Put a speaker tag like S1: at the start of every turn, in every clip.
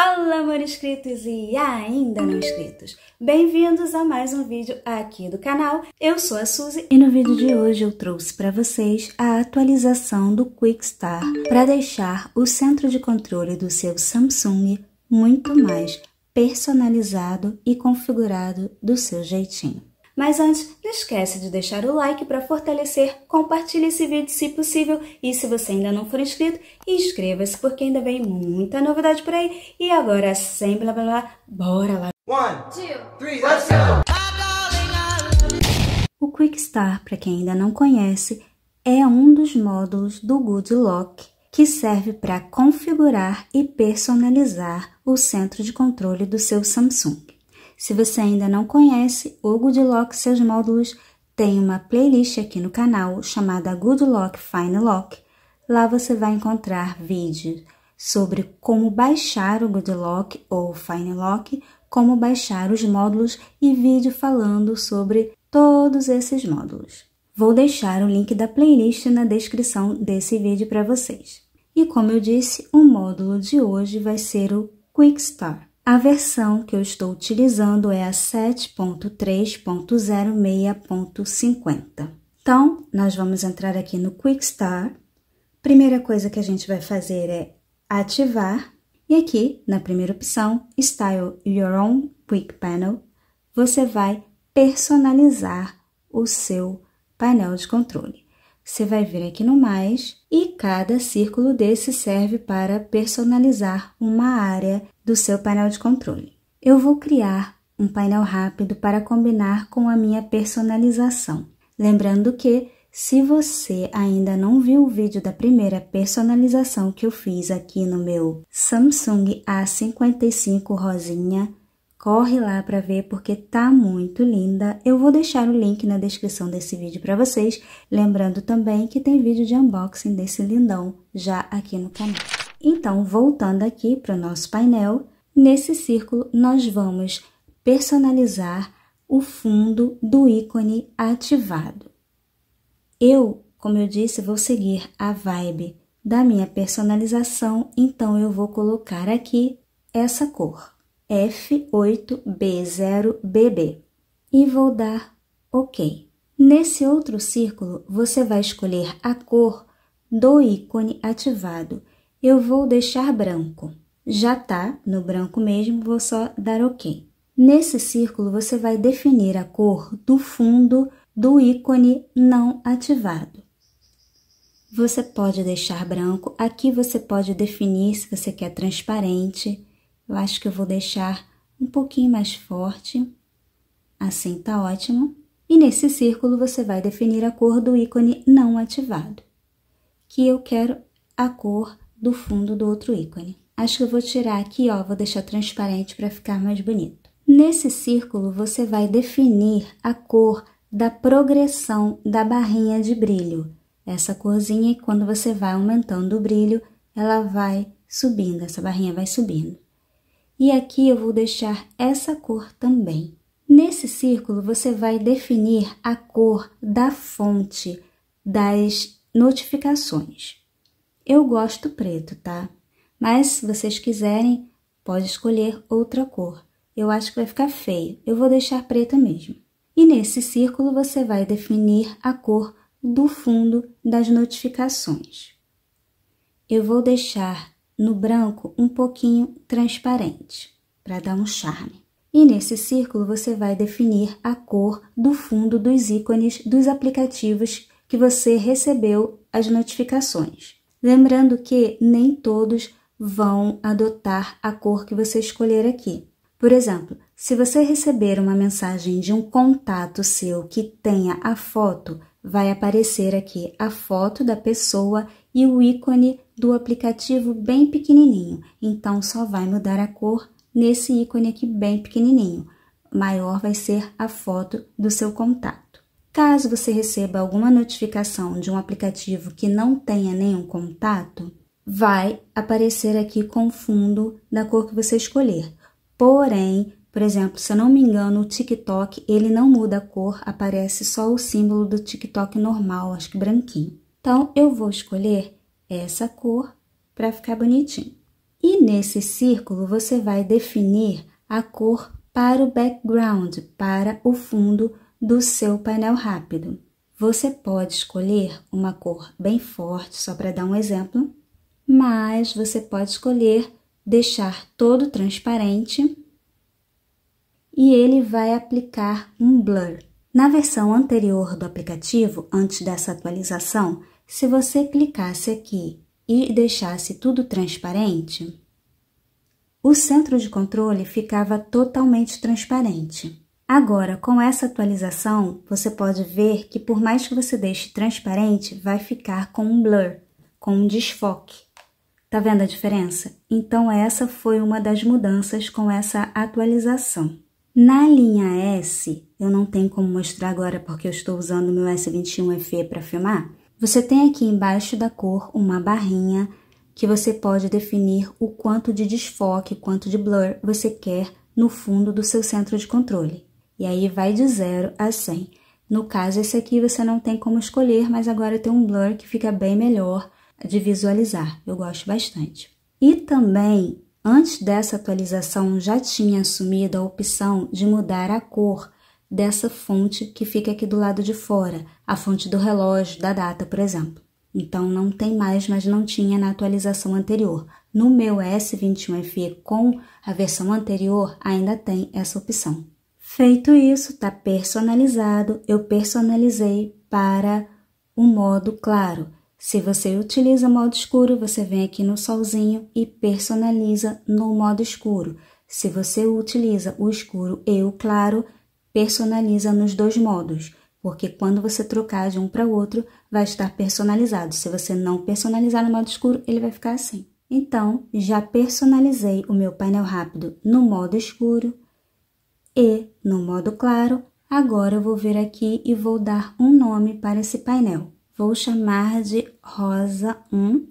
S1: Fala, amor inscritos e ainda não inscritos! Bem-vindos a mais um vídeo aqui do canal. Eu sou a Suzy e no vídeo de hoje eu trouxe para vocês a atualização do Quick Start para deixar o centro de controle do seu Samsung muito mais personalizado e configurado do seu jeitinho. Mas antes, não esquece de deixar o like para fortalecer, compartilhe esse vídeo se possível e se você ainda não for inscrito, inscreva-se porque ainda vem muita novidade por aí. E agora, sem blá blá blá, bora lá! One, two, three, let's go! O Quick Start, para quem ainda não conhece, é um dos módulos do Good Lock que serve para configurar e personalizar o centro de controle do seu Samsung. Se você ainda não conhece o Good Lock seus módulos, tem uma playlist aqui no canal chamada Good Lock Fine Lock. Lá você vai encontrar vídeos sobre como baixar o Good Lock ou Fine Lock, como baixar os módulos e vídeo falando sobre todos esses módulos. Vou deixar o link da playlist na descrição desse vídeo para vocês. E como eu disse, o módulo de hoje vai ser o Quick Start. A versão que eu estou utilizando é a 7.3.06.50. Então, nós vamos entrar aqui no Quick Start. Primeira coisa que a gente vai fazer é ativar e aqui, na primeira opção, Style Your Own Quick Panel, você vai personalizar o seu painel de controle. Você vai vir aqui no mais e cada círculo desse serve para personalizar uma área do seu painel de controle. Eu vou criar um painel rápido para combinar com a minha personalização. Lembrando que, se você ainda não viu o vídeo da primeira personalização que eu fiz aqui no meu Samsung A55 Rosinha, corre lá para ver porque tá muito linda. Eu vou deixar o link na descrição desse vídeo para vocês, lembrando também que tem vídeo de unboxing desse lindão já aqui no canal. Então, voltando aqui para o nosso painel, nesse círculo nós vamos personalizar o fundo do ícone ativado. Eu, como eu disse, vou seguir a vibe da minha personalização, então eu vou colocar aqui essa cor, F8B0BB, e vou dar OK. Nesse outro círculo, você vai escolher a cor do ícone ativado. Eu vou deixar branco. Já tá no branco mesmo, vou só dar OK. Nesse círculo, você vai definir a cor do fundo do ícone não ativado. Você pode deixar branco. Aqui você pode definir se você quer transparente. Eu acho que eu vou deixar um pouquinho mais forte. Assim tá ótimo. E nesse círculo, você vai definir a cor do ícone não ativado, que eu quero a cor do fundo do outro ícone. Acho que eu vou tirar aqui, ó, vou deixar transparente para ficar mais bonito. Nesse círculo, você vai definir a cor da progressão da barrinha de brilho. Essa corzinha, quando você vai aumentando o brilho, ela vai subindo, essa barrinha vai subindo. E aqui eu vou deixar essa cor também. Nesse círculo, você vai definir a cor da fonte das notificações. Eu gosto preto, tá? Mas se vocês quiserem, pode escolher outra cor. Eu acho que vai ficar feio, eu vou deixar preto mesmo. E nesse círculo você vai definir a cor do fundo das notificações. Eu vou deixar no branco um pouquinho transparente, para dar um charme. E nesse círculo você vai definir a cor do fundo dos ícones dos aplicativos que você recebeu as notificações. Lembrando que nem todos vão adotar a cor que você escolher aqui. Por exemplo, se você receber uma mensagem de um contato seu que tenha a foto, vai aparecer aqui a foto da pessoa e o ícone do aplicativo bem pequenininho. Então só vai mudar a cor nesse ícone aqui bem pequenininho. Maior vai ser a foto do seu contato. Caso você receba alguma notificação de um aplicativo que não tenha nenhum contato, vai aparecer aqui com fundo da cor que você escolher. Porém, por exemplo, se eu não me engano, o TikTok, ele não muda a cor, aparece só o símbolo do TikTok normal, acho que branquinho. Então, eu vou escolher essa cor para ficar bonitinho. E nesse círculo, você vai definir a cor para o background, para o fundo do seu painel rápido. Você pode escolher uma cor bem forte, só para dar um exemplo, mas você pode escolher deixar todo transparente e ele vai aplicar um blur. Na versão anterior do aplicativo, antes dessa atualização, se você clicasse aqui e deixasse tudo transparente, o centro de controle ficava totalmente transparente. Agora, com essa atualização, você pode ver que por mais que você deixe transparente, vai ficar com um blur, com um desfoque. Tá vendo a diferença? Então essa foi uma das mudanças com essa atualização. Na linha S, eu não tenho como mostrar agora porque eu estou usando o meu S21 FE para filmar, você tem aqui embaixo da cor uma barrinha que você pode definir o quanto de desfoque, quanto de blur você quer no fundo do seu centro de controle. E aí vai de 0 a 100. No caso, esse aqui você não tem como escolher, mas agora tem um blur que fica bem melhor de visualizar. Eu gosto bastante. E também, antes dessa atualização, já tinha assumido a opção de mudar a cor dessa fonte que fica aqui do lado de fora, a fonte do relógio, da data, por exemplo. Então não tem mais, mas não tinha na atualização anterior. No meu S21FE com a versão anterior ainda tem essa opção. Feito isso, está personalizado. Eu personalizei para um modo claro. Se você utiliza modo escuro, você vem aqui no solzinho e personaliza no modo escuro. Se você utiliza o escuro e o claro, personaliza nos dois modos, porque quando você trocar de um para o outro, vai estar personalizado. Se você não personalizar no modo escuro, ele vai ficar assim. Então, já personalizei o meu painel rápido no modo escuro e, no modo claro, agora eu vou vir aqui e vou dar um nome para esse painel. Vou chamar de rosa 1,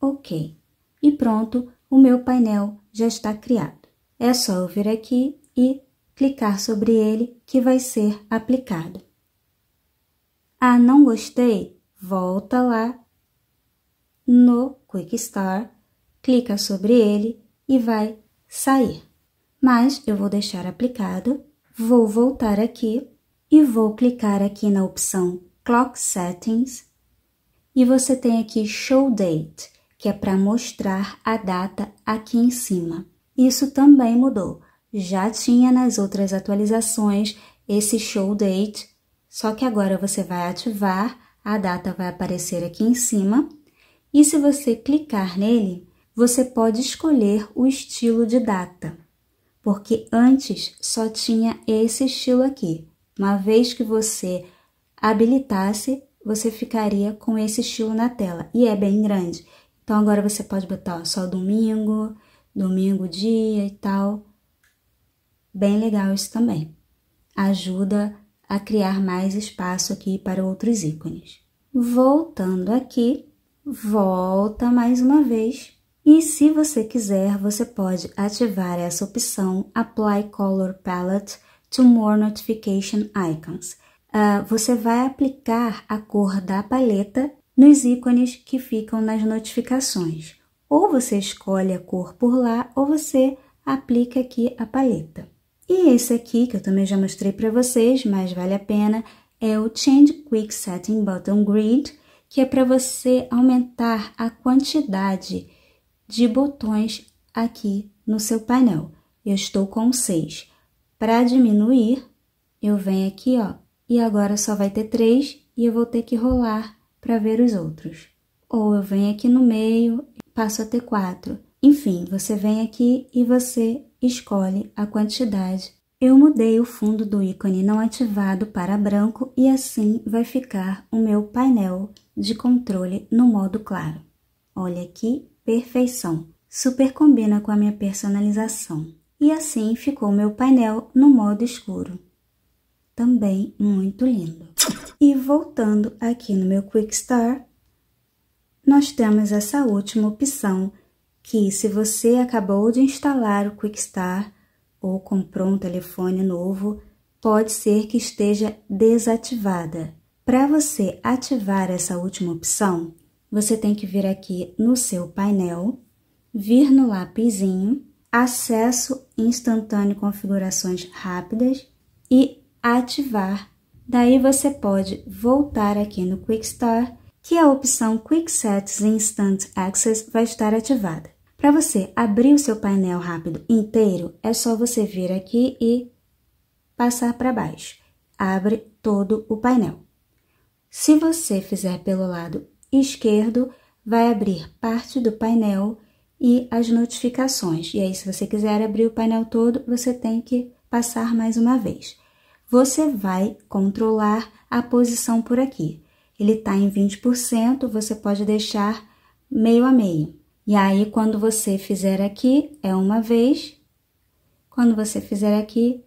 S1: ok. E pronto, o meu painel já está criado. É só eu vir aqui e clicar sobre ele que vai ser aplicado. Ah, não gostei? Volta lá no Quick Start, clica sobre ele e vai sair mas eu vou deixar aplicado, vou voltar aqui e vou clicar aqui na opção Clock Settings e você tem aqui Show Date, que é para mostrar a data aqui em cima. Isso também mudou, já tinha nas outras atualizações esse Show Date, só que agora você vai ativar, a data vai aparecer aqui em cima e se você clicar nele, você pode escolher o estilo de data porque antes só tinha esse estilo aqui. Uma vez que você habilitasse, você ficaria com esse estilo na tela e é bem grande. Então agora você pode botar ó, só domingo, domingo dia e tal. Bem legal isso também. Ajuda a criar mais espaço aqui para outros ícones. Voltando aqui, volta mais uma vez e se você quiser, você pode ativar essa opção Apply Color Palette to More Notification Icons. Uh, você vai aplicar a cor da paleta nos ícones que ficam nas notificações. Ou você escolhe a cor por lá, ou você aplica aqui a paleta. E esse aqui, que eu também já mostrei para vocês, mas vale a pena, é o Change Quick Setting Button Grid, que é para você aumentar a quantidade de botões aqui no seu painel. Eu estou com 6. Para diminuir, eu venho aqui, ó, e agora só vai ter 3 e eu vou ter que rolar para ver os outros. Ou eu venho aqui no meio, passo a ter 4. Enfim, você vem aqui e você escolhe a quantidade. Eu mudei o fundo do ícone não ativado para branco e assim vai ficar o meu painel de controle no modo claro. Olha aqui Perfeição. Super combina com a minha personalização. E assim ficou meu painel no modo escuro. Também muito lindo. E voltando aqui no meu Quick nós temos essa última opção, que se você acabou de instalar o Quick ou comprou um telefone novo, pode ser que esteja desativada. Para você ativar essa última opção, você tem que vir aqui no seu painel, vir no lapisinho, acesso instantâneo configurações rápidas e ativar. Daí você pode voltar aqui no Quick Start, que a opção Quick Sets Instant Access vai estar ativada. Para você abrir o seu painel rápido inteiro, é só você vir aqui e passar para baixo. Abre todo o painel. Se você fizer pelo lado esquerdo vai abrir parte do painel e as notificações. E aí, se você quiser abrir o painel todo, você tem que passar mais uma vez. Você vai controlar a posição por aqui. Ele está em 20%, você pode deixar meio a meio. E aí, quando você fizer aqui, é uma vez. Quando você fizer aqui,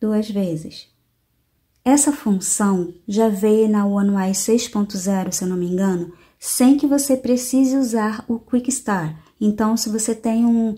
S1: duas vezes. Essa função já veio na One UI 6.0, se eu não me engano, sem que você precise usar o Quick Start. Então, se você tem um,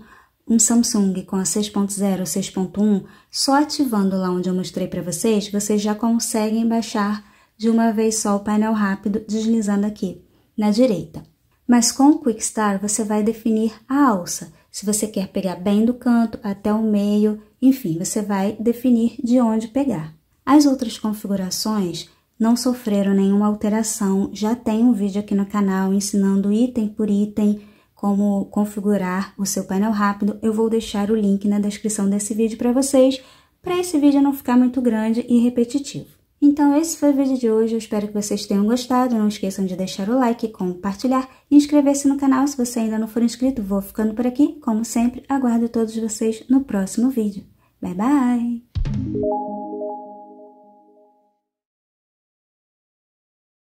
S1: um Samsung com a 6.0 ou 6.1, só ativando lá onde eu mostrei para vocês, vocês já conseguem baixar de uma vez só o painel rápido, deslizando aqui na direita. Mas com o Quick Start, você vai definir a alça. Se você quer pegar bem do canto até o meio, enfim, você vai definir de onde pegar. As outras configurações não sofreram nenhuma alteração, já tem um vídeo aqui no canal ensinando item por item como configurar o seu painel rápido. Eu vou deixar o link na descrição desse vídeo para vocês, para esse vídeo não ficar muito grande e repetitivo. Então esse foi o vídeo de hoje, eu espero que vocês tenham gostado, não esqueçam de deixar o like, compartilhar e inscrever-se no canal se você ainda não for inscrito. Vou ficando por aqui, como sempre, aguardo todos vocês no próximo vídeo. Bye, bye!